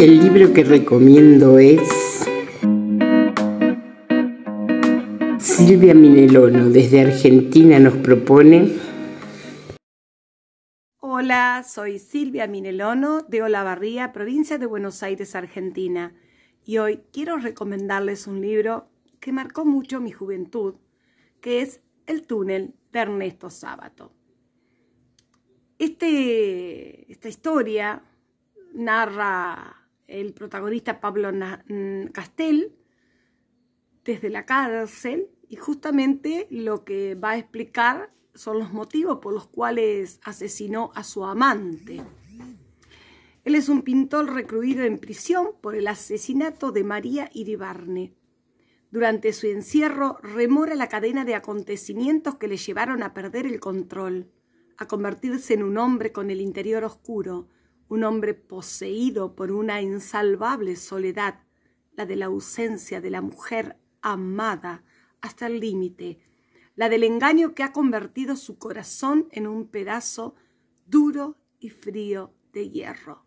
El libro que recomiendo es Silvia Minelono desde Argentina nos propone. Hola, soy Silvia Minelono de Olavarría, provincia de Buenos Aires, Argentina, y hoy quiero recomendarles un libro que marcó mucho mi juventud, que es El túnel de Ernesto Sábato. Este, esta historia narra el protagonista Pablo mm, Castel desde la cárcel y justamente lo que va a explicar son los motivos por los cuales asesinó a su amante. Él es un pintor recluido en prisión por el asesinato de María Iribarne. Durante su encierro remora la cadena de acontecimientos que le llevaron a perder el control, a convertirse en un hombre con el interior oscuro, un hombre poseído por una insalvable soledad, la de la ausencia de la mujer amada hasta el límite, la del engaño que ha convertido su corazón en un pedazo duro y frío de hierro.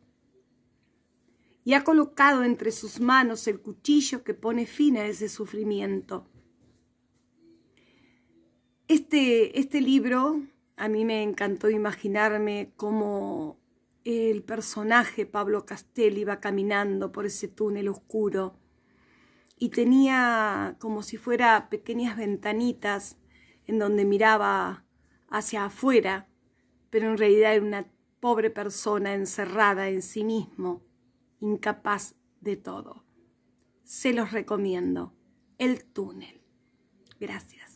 Y ha colocado entre sus manos el cuchillo que pone fin a ese sufrimiento. Este, este libro, a mí me encantó imaginarme cómo el personaje Pablo Castelli iba caminando por ese túnel oscuro y tenía como si fuera pequeñas ventanitas en donde miraba hacia afuera, pero en realidad era una pobre persona encerrada en sí mismo, incapaz de todo. Se los recomiendo. El túnel. Gracias.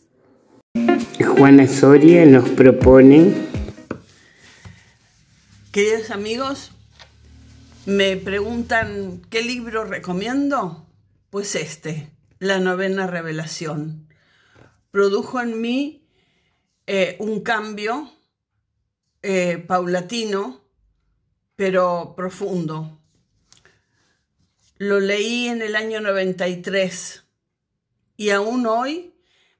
Juana Soria nos propone Queridos amigos, me preguntan qué libro recomiendo. Pues este, La novena revelación. Produjo en mí eh, un cambio eh, paulatino, pero profundo. Lo leí en el año 93 y aún hoy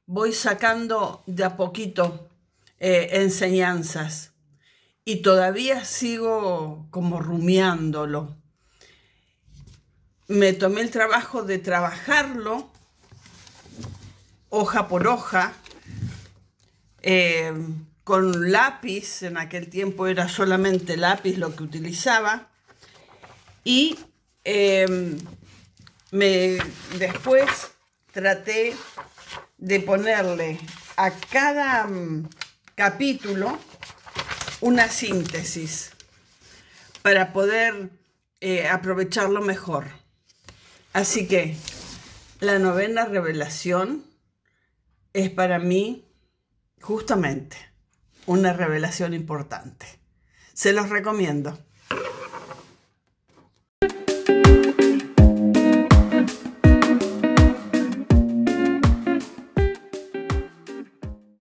voy sacando de a poquito eh, enseñanzas y todavía sigo como rumiándolo. Me tomé el trabajo de trabajarlo hoja por hoja, eh, con lápiz, en aquel tiempo era solamente lápiz lo que utilizaba, y em, después traté de ponerle a cada mm, capítulo una síntesis para poder eh, aprovecharlo mejor. Así que la novena revelación es para mí justamente una revelación importante. Se los recomiendo.